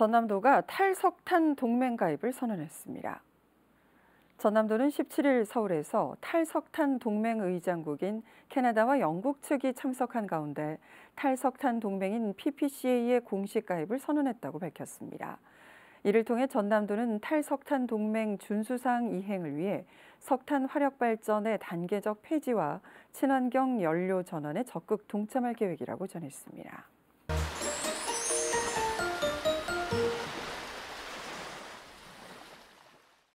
전남도가 탈석탄 동맹 가입을 선언했습니다. 전남도는 17일 서울에서 탈석탄 동맹 의장국인 캐나다와 영국 측이 참석한 가운데 탈석탄 동맹인 PPCA의 공식 가입을 선언했다고 밝혔습니다. 이를 통해 전남도는 탈석탄 동맹 준수상 이행을 위해 석탄 화력 발전의 단계적 폐지와 친환경 연료 전환에 적극 동참할 계획이라고 전했습니다.